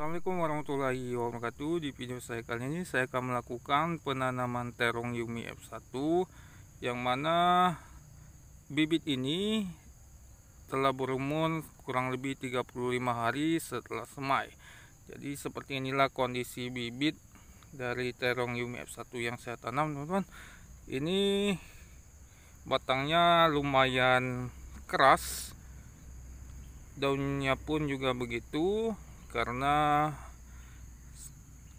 Assalamualaikum warahmatullahi wabarakatuh Di video saya kali ini saya akan melakukan penanaman terong Yumi F1 Yang mana bibit ini telah berumur kurang lebih 35 hari setelah semai Jadi seperti inilah kondisi bibit dari terong Yumi F1 yang saya tanam teman-teman Ini batangnya lumayan keras Daunnya pun juga begitu karena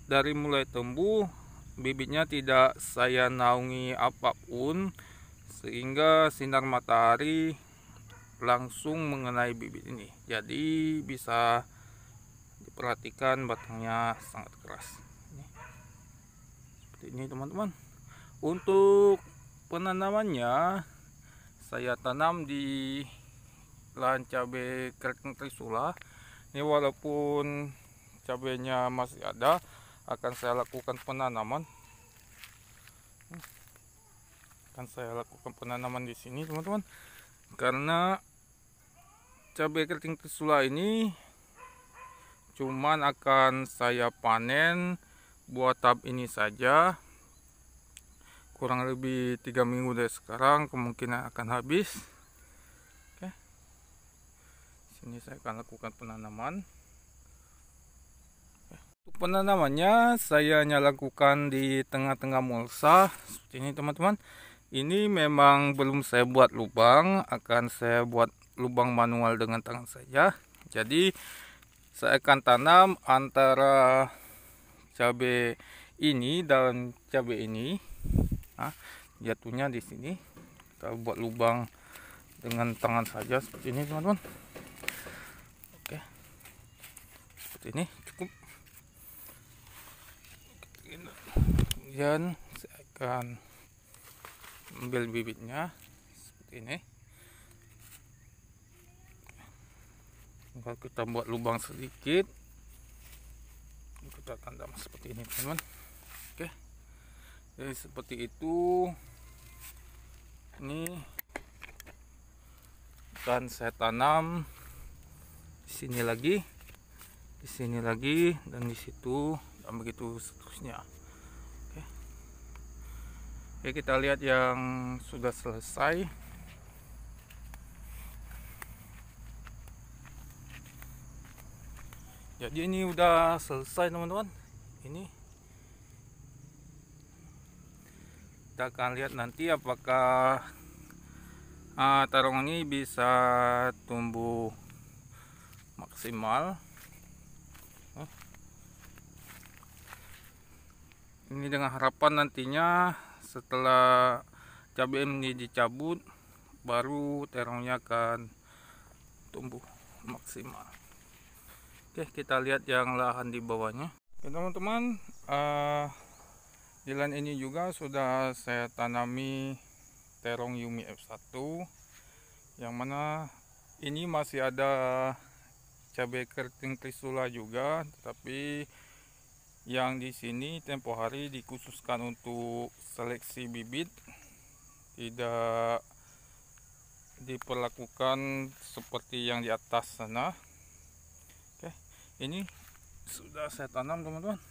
dari mulai tumbuh bibitnya tidak saya naungi apapun sehingga sinar matahari langsung mengenai bibit ini jadi bisa diperhatikan batangnya sangat keras ini. seperti ini teman-teman untuk penanamannya saya tanam di lahan cabai keriting Trisula ini walaupun cabenya masih ada akan saya lakukan penanaman akan saya lakukan penanaman di sini teman-teman karena cabai keriting tersula ini cuman akan saya panen buat tab ini saja kurang lebih tiga minggu dari sekarang kemungkinan akan habis ini saya akan lakukan penanaman penanamannya saya hanya lakukan di tengah-tengah mulsa seperti ini teman-teman ini memang belum saya buat lubang akan saya buat lubang manual dengan tangan saja jadi saya akan tanam antara cabai ini dan cabai ini nah, jatuhnya di sini kita buat lubang dengan tangan saja seperti ini teman-teman seperti gitu. ini cukup kemudian saya akan ambil bibitnya seperti ini kalau kita buat lubang sedikit kita tanam seperti ini teman-teman oke jadi seperti itu ini dan saya tanam sini lagi di sini lagi dan di situ dan begitu seterusnya oke Oke kita lihat yang sudah selesai jadi ini udah selesai teman-teman ini kita akan lihat nanti apakah uh, ah, tarung ini bisa tumbuh maksimal ini dengan harapan nantinya setelah cabai ini dicabut baru terongnya akan tumbuh maksimal oke kita lihat yang lahan di bawahnya oke teman-teman uh, jalan ini juga sudah saya tanami terong Yumi F1 yang mana ini masih ada cabai keriting trisula juga tetapi yang di sini tempo hari dikhususkan untuk seleksi bibit tidak diperlakukan seperti yang di atas sana oke ini sudah saya tanam teman-teman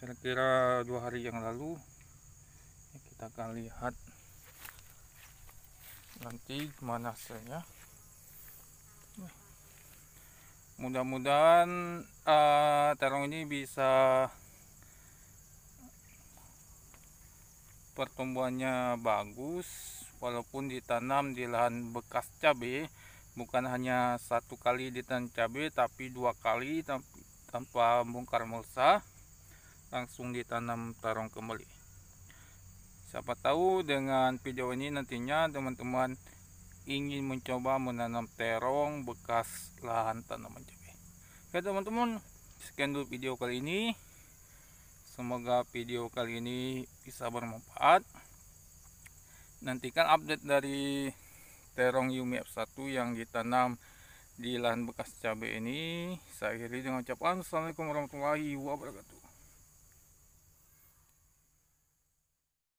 kira-kira dua hari yang lalu kita akan lihat nanti mana hasilnya nah mudah-mudahan uh, terong ini bisa pertumbuhannya bagus walaupun ditanam di lahan bekas cabai bukan hanya satu kali ditanam cabai tapi dua kali tanpa bongkar mulsa langsung ditanam terong kembali siapa tahu dengan video ini nantinya teman-teman ingin mencoba menanam terong bekas lahan tanaman cabai Oke ya, teman-teman sekian dulu video kali ini semoga video kali ini bisa bermanfaat nantikan update dari terong Yumi F1 yang ditanam di lahan bekas cabai ini saya akhiri dengan ucapan Assalamualaikum warahmatullahi wabarakatuh